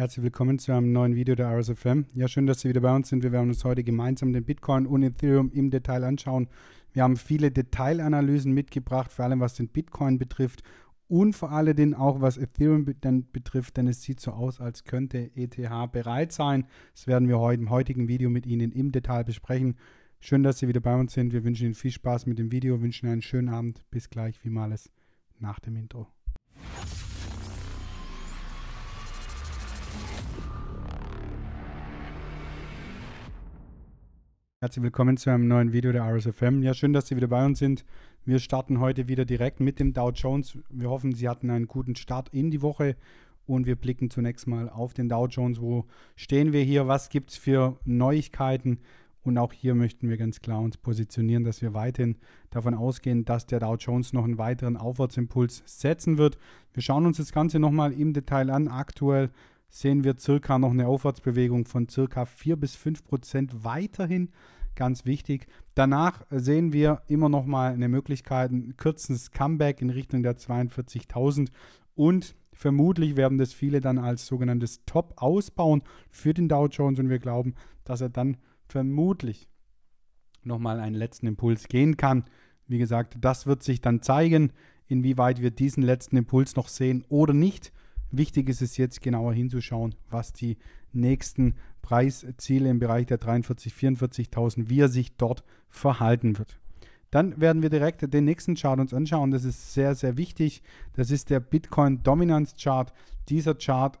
Herzlich willkommen zu einem neuen Video der RSFM. Ja, schön, dass Sie wieder bei uns sind. Wir werden uns heute gemeinsam den Bitcoin und Ethereum im Detail anschauen. Wir haben viele Detailanalysen mitgebracht, vor allem was den Bitcoin betrifft und vor allem auch was Ethereum betrifft, denn es sieht so aus, als könnte ETH bereit sein. Das werden wir heute im heutigen Video mit Ihnen im Detail besprechen. Schön, dass Sie wieder bei uns sind. Wir wünschen Ihnen viel Spaß mit dem Video, wünschen einen schönen Abend. Bis gleich, wie mal es nach dem Intro. Herzlich willkommen zu einem neuen Video der RSFM. Ja, schön, dass Sie wieder bei uns sind. Wir starten heute wieder direkt mit dem Dow Jones. Wir hoffen, Sie hatten einen guten Start in die Woche und wir blicken zunächst mal auf den Dow Jones. Wo stehen wir hier? Was gibt es für Neuigkeiten? Und auch hier möchten wir ganz klar uns positionieren, dass wir weiterhin davon ausgehen, dass der Dow Jones noch einen weiteren Aufwärtsimpuls setzen wird. Wir schauen uns das Ganze nochmal im Detail an. Aktuell sehen wir circa noch eine Aufwärtsbewegung von circa 4 bis 5 Prozent weiterhin. Ganz wichtig. Danach sehen wir immer noch mal eine Möglichkeit, ein kürzes Comeback in Richtung der 42.000 und vermutlich werden das viele dann als sogenanntes Top ausbauen für den Dow Jones und wir glauben, dass er dann vermutlich noch mal einen letzten Impuls gehen kann. Wie gesagt, das wird sich dann zeigen, inwieweit wir diesen letzten Impuls noch sehen oder nicht. Wichtig ist es jetzt genauer hinzuschauen, was die nächsten Preisziele im Bereich der 43.000, 44.000, wie er sich dort verhalten wird. Dann werden wir direkt den nächsten Chart uns anschauen. Das ist sehr, sehr wichtig. Das ist der Bitcoin Dominance Chart. Dieser Chart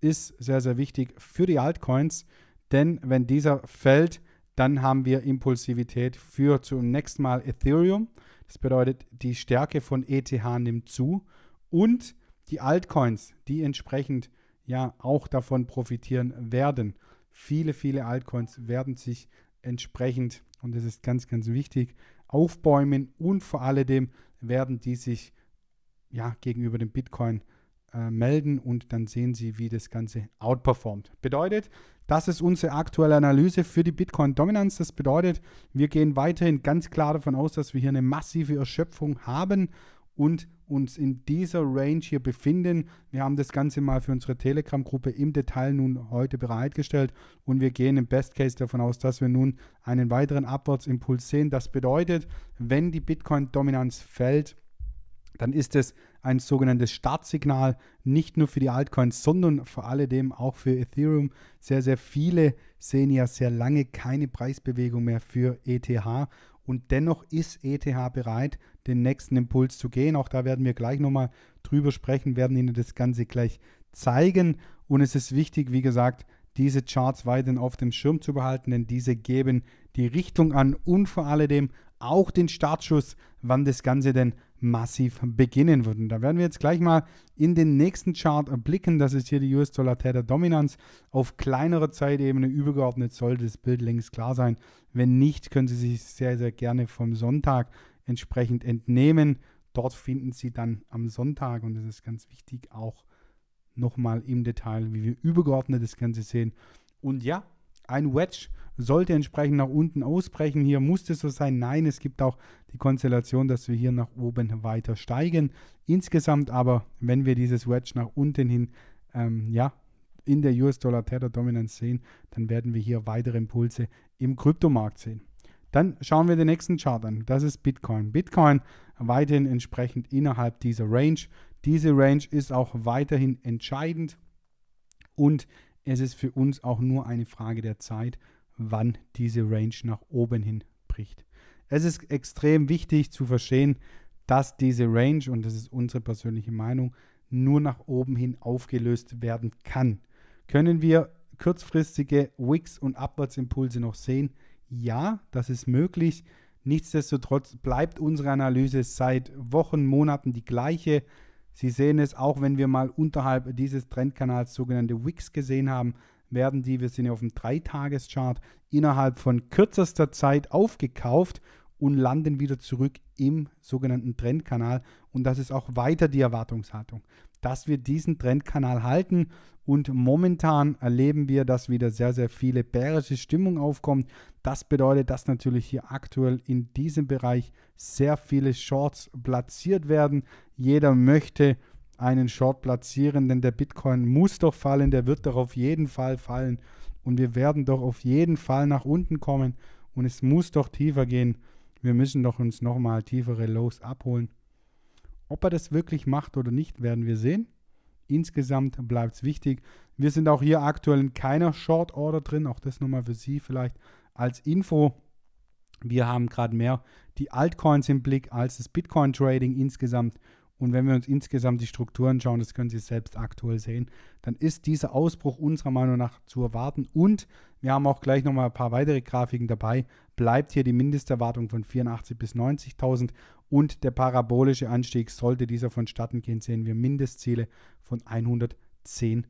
ist sehr, sehr wichtig für die Altcoins, denn wenn dieser fällt, dann haben wir Impulsivität für zum nächsten Mal Ethereum. Das bedeutet, die Stärke von ETH nimmt zu und die Altcoins, die entsprechend ja auch davon profitieren werden. Viele, viele Altcoins werden sich entsprechend, und das ist ganz, ganz wichtig, aufbäumen und vor allem werden die sich ja gegenüber dem Bitcoin äh, melden und dann sehen Sie, wie das Ganze outperformt. Bedeutet, das ist unsere aktuelle Analyse für die Bitcoin-Dominanz. Das bedeutet, wir gehen weiterhin ganz klar davon aus, dass wir hier eine massive Erschöpfung haben und uns in dieser Range hier befinden. Wir haben das Ganze mal für unsere Telegram-Gruppe im Detail nun heute bereitgestellt und wir gehen im Best Case davon aus, dass wir nun einen weiteren Abwärtsimpuls sehen. Das bedeutet, wenn die Bitcoin-Dominanz fällt, dann ist es ein sogenanntes Startsignal, nicht nur für die Altcoins, sondern vor allem auch für Ethereum. Sehr, sehr viele sehen ja sehr lange keine Preisbewegung mehr für ETH und dennoch ist ETH bereit, den nächsten Impuls zu gehen. Auch da werden wir gleich nochmal drüber sprechen, werden Ihnen das Ganze gleich zeigen. Und es ist wichtig, wie gesagt, diese Charts weiterhin auf dem Schirm zu behalten, denn diese geben die Richtung an und vor allem auch den Startschuss, wann das Ganze denn massiv beginnen wird. Und da werden wir jetzt gleich mal in den nächsten Chart blicken. Das ist hier die US-Dollar-Tether-Dominanz. Auf kleinerer Zeitebene übergeordnet sollte das Bild längst klar sein. Wenn nicht, können Sie sich sehr, sehr gerne vom Sonntag entsprechend entnehmen. Dort finden Sie dann am Sonntag, und das ist ganz wichtig, auch nochmal im Detail, wie wir übergeordnet das Ganze sehen. Und ja, ein Wedge sollte entsprechend nach unten ausbrechen. Hier musste es so sein. Nein, es gibt auch die Konstellation, dass wir hier nach oben weiter steigen. Insgesamt aber, wenn wir dieses Wedge nach unten hin ähm, ja, in der US-Dollar-Tether-Dominanz sehen, dann werden wir hier weitere Impulse im Kryptomarkt sehen. Dann schauen wir den nächsten Chart an. Das ist Bitcoin. Bitcoin weiterhin entsprechend innerhalb dieser Range. Diese Range ist auch weiterhin entscheidend und es ist für uns auch nur eine Frage der Zeit, wann diese Range nach oben hin bricht. Es ist extrem wichtig zu verstehen, dass diese Range, und das ist unsere persönliche Meinung, nur nach oben hin aufgelöst werden kann. Können wir kurzfristige Wicks und Abwärtsimpulse noch sehen? Ja, das ist möglich. Nichtsdestotrotz bleibt unsere Analyse seit Wochen, Monaten die gleiche. Sie sehen es auch, wenn wir mal unterhalb dieses Trendkanals sogenannte Wicks gesehen haben werden die, wir sind ja auf dem Dreitageschart, innerhalb von kürzester Zeit aufgekauft und landen wieder zurück im sogenannten Trendkanal. Und das ist auch weiter die Erwartungshaltung, dass wir diesen Trendkanal halten. Und momentan erleben wir, dass wieder sehr, sehr viele bärische Stimmung aufkommt. Das bedeutet, dass natürlich hier aktuell in diesem Bereich sehr viele Shorts platziert werden. Jeder möchte einen Short platzieren, denn der Bitcoin muss doch fallen, der wird doch auf jeden Fall fallen und wir werden doch auf jeden Fall nach unten kommen und es muss doch tiefer gehen. Wir müssen doch uns nochmal tiefere Lows abholen. Ob er das wirklich macht oder nicht, werden wir sehen. Insgesamt bleibt es wichtig. Wir sind auch hier aktuell in keiner Short Order drin. Auch das nochmal für Sie vielleicht als Info. Wir haben gerade mehr die Altcoins im Blick als das Bitcoin Trading insgesamt und wenn wir uns insgesamt die Strukturen schauen, das können Sie selbst aktuell sehen, dann ist dieser Ausbruch unserer Meinung nach zu erwarten. Und wir haben auch gleich nochmal ein paar weitere Grafiken dabei. Bleibt hier die Mindesterwartung von 84.000 bis 90.000 und der parabolische Anstieg sollte dieser vonstatten gehen, sehen wir Mindestziele von 110.000.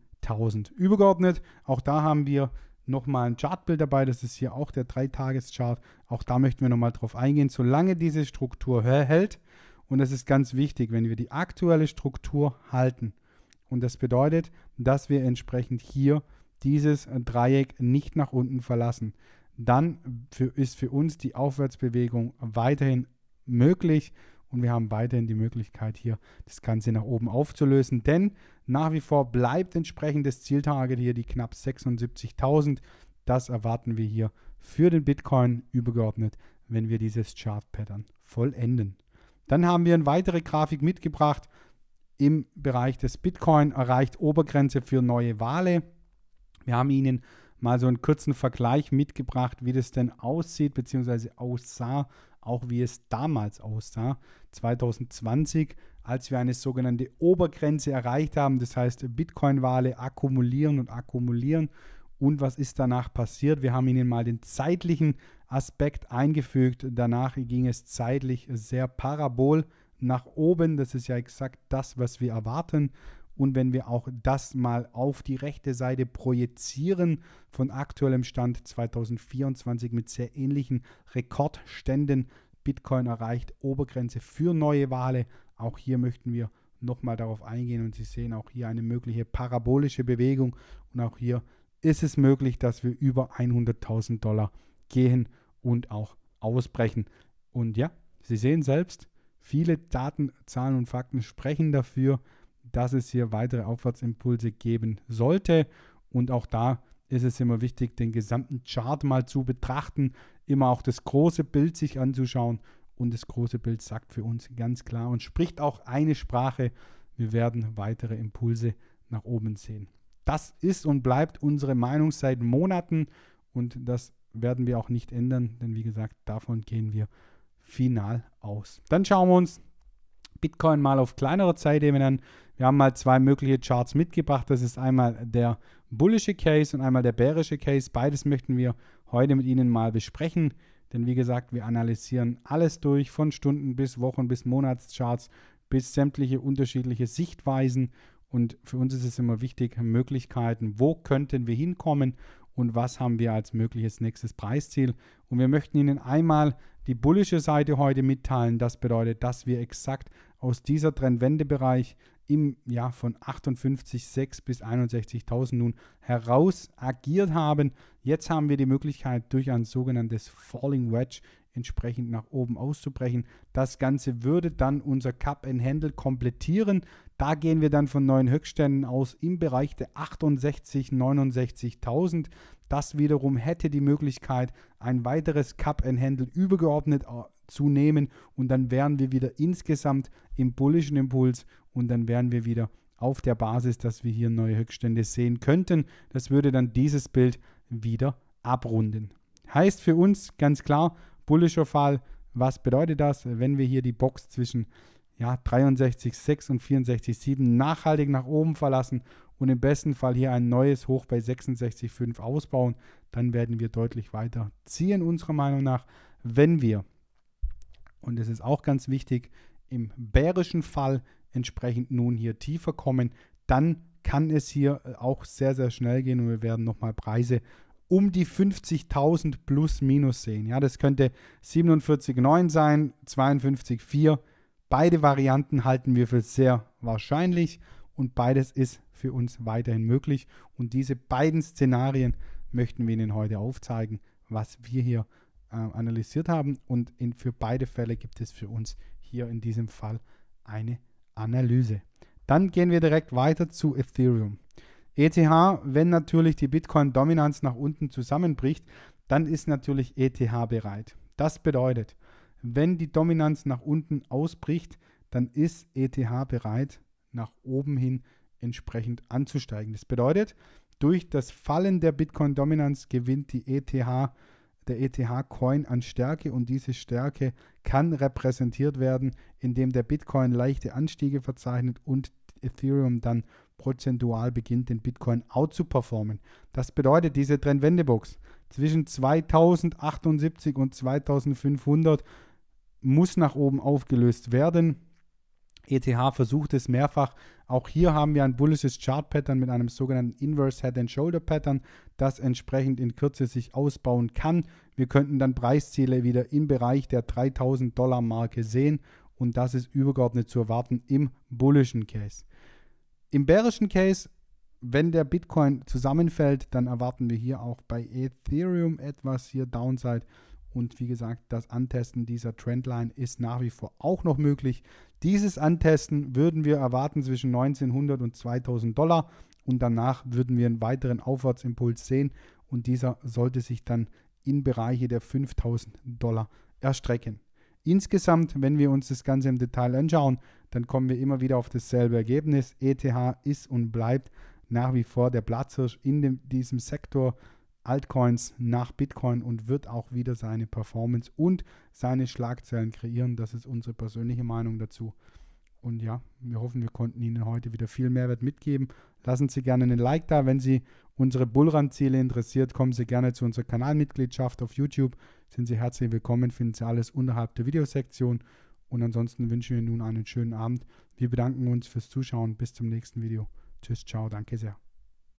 Übergeordnet, auch da haben wir nochmal ein Chartbild dabei. Das ist hier auch der 3-Tages-Chart. Auch da möchten wir nochmal drauf eingehen. Solange diese Struktur hält, und das ist ganz wichtig, wenn wir die aktuelle Struktur halten. Und das bedeutet, dass wir entsprechend hier dieses Dreieck nicht nach unten verlassen. Dann für, ist für uns die Aufwärtsbewegung weiterhin möglich und wir haben weiterhin die Möglichkeit, hier das Ganze nach oben aufzulösen. Denn nach wie vor bleibt entsprechend das Zieltarget hier die knapp 76.000. Das erwarten wir hier für den Bitcoin übergeordnet, wenn wir dieses Chart-Pattern vollenden. Dann haben wir eine weitere Grafik mitgebracht. Im Bereich des Bitcoin erreicht Obergrenze für neue Wale. Wir haben Ihnen mal so einen kurzen Vergleich mitgebracht, wie das denn aussieht beziehungsweise aussah, auch wie es damals aussah, 2020, als wir eine sogenannte Obergrenze erreicht haben. Das heißt, Bitcoin-Wale akkumulieren und akkumulieren. Und was ist danach passiert? Wir haben Ihnen mal den zeitlichen Aspekt eingefügt. Danach ging es zeitlich sehr parabol nach oben. Das ist ja exakt das, was wir erwarten. Und wenn wir auch das mal auf die rechte Seite projizieren, von aktuellem Stand 2024 mit sehr ähnlichen Rekordständen, Bitcoin erreicht Obergrenze für neue Wale. Auch hier möchten wir nochmal darauf eingehen und Sie sehen auch hier eine mögliche parabolische Bewegung und auch hier ist es möglich, dass wir über 100.000 Dollar gehen und auch ausbrechen. Und ja, Sie sehen selbst, viele Daten, Zahlen und Fakten sprechen dafür, dass es hier weitere Aufwärtsimpulse geben sollte. Und auch da ist es immer wichtig, den gesamten Chart mal zu betrachten, immer auch das große Bild sich anzuschauen. Und das große Bild sagt für uns ganz klar und spricht auch eine Sprache. Wir werden weitere Impulse nach oben sehen. Das ist und bleibt unsere Meinung seit Monaten und das werden wir auch nicht ändern, denn wie gesagt, davon gehen wir final aus. Dann schauen wir uns Bitcoin mal auf kleinere Zeitebenen an. Wir haben mal zwei mögliche Charts mitgebracht. Das ist einmal der bullische Case und einmal der bärische Case. Beides möchten wir heute mit Ihnen mal besprechen. Denn wie gesagt, wir analysieren alles durch, von Stunden bis Wochen bis Monatscharts bis sämtliche unterschiedliche Sichtweisen. Und für uns ist es immer wichtig, Möglichkeiten, wo könnten wir hinkommen und was haben wir als mögliches nächstes Preisziel. Und wir möchten Ihnen einmal die bullische Seite heute mitteilen. Das bedeutet, dass wir exakt aus dieser Trendwendebereich im Jahr von 58,6 bis 61.000 nun heraus agiert haben. Jetzt haben wir die Möglichkeit, durch ein sogenanntes Falling Wedge entsprechend nach oben auszubrechen. Das Ganze würde dann unser Cup and Handle komplettieren. Da gehen wir dann von neuen Höchstständen aus im Bereich der 68.69.000. Das wiederum hätte die Möglichkeit, ein weiteres Cup and Handle übergeordnet äh, zu nehmen und dann wären wir wieder insgesamt im bullischen Impuls und dann wären wir wieder auf der Basis, dass wir hier neue Höchststände sehen könnten. Das würde dann dieses Bild wieder abrunden. Heißt für uns ganz klar, bullischer Fall, was bedeutet das, wenn wir hier die Box zwischen ja, 63,6 und 64,7 nachhaltig nach oben verlassen und im besten Fall hier ein neues Hoch bei 66,5 ausbauen, dann werden wir deutlich weiter ziehen, unserer Meinung nach. Wenn wir, und das ist auch ganz wichtig, im bärischen Fall entsprechend nun hier tiefer kommen, dann kann es hier äh, auch sehr, sehr schnell gehen und wir werden nochmal Preise um die 50.000 plus minus sehen. Ja, das könnte 47,9 sein, 52,4. Beide Varianten halten wir für sehr wahrscheinlich und beides ist für uns weiterhin möglich. Und diese beiden Szenarien möchten wir Ihnen heute aufzeigen, was wir hier äh, analysiert haben. Und in, für beide Fälle gibt es für uns hier in diesem Fall eine Analyse. Dann gehen wir direkt weiter zu Ethereum. ETH, wenn natürlich die Bitcoin-Dominanz nach unten zusammenbricht, dann ist natürlich ETH bereit. Das bedeutet, wenn die Dominanz nach unten ausbricht, dann ist ETH bereit, nach oben hin entsprechend anzusteigen. Das bedeutet, durch das Fallen der Bitcoin-Dominanz gewinnt die ETH der ETH-Coin an Stärke und diese Stärke kann repräsentiert werden, indem der Bitcoin leichte Anstiege verzeichnet und Ethereum dann prozentual beginnt, den Bitcoin out zu performen. Das bedeutet, diese Trendwendebox zwischen 2078 und 2500 muss nach oben aufgelöst werden. ETH versucht es mehrfach. Auch hier haben wir ein bullisches Chart-Pattern mit einem sogenannten Inverse Head-and-Shoulder-Pattern das entsprechend in Kürze sich ausbauen kann. Wir könnten dann Preisziele wieder im Bereich der 3000 Dollar Marke sehen und das ist übergeordnet zu erwarten im bullischen Case. Im bärischen Case, wenn der Bitcoin zusammenfällt, dann erwarten wir hier auch bei Ethereum etwas hier Downside. Und wie gesagt, das Antesten dieser Trendline ist nach wie vor auch noch möglich. Dieses Antesten würden wir erwarten zwischen 1900 und 2000 Dollar und danach würden wir einen weiteren Aufwärtsimpuls sehen und dieser sollte sich dann in Bereiche der 5000 Dollar erstrecken. Insgesamt, wenn wir uns das Ganze im Detail anschauen, dann kommen wir immer wieder auf dasselbe Ergebnis. ETH ist und bleibt nach wie vor der Platzhirsch in dem, diesem Sektor Altcoins nach Bitcoin und wird auch wieder seine Performance und seine Schlagzeilen kreieren. Das ist unsere persönliche Meinung dazu. Und ja, wir hoffen, wir konnten Ihnen heute wieder viel Mehrwert mitgeben. Lassen Sie gerne einen Like da. Wenn Sie unsere Bullrun-Ziele interessiert, kommen Sie gerne zu unserer Kanalmitgliedschaft auf YouTube. Sind Sie herzlich willkommen, finden Sie alles unterhalb der Videosektion. Und ansonsten wünschen wir Ihnen nun einen schönen Abend. Wir bedanken uns fürs Zuschauen. Bis zum nächsten Video. Tschüss, ciao, danke sehr.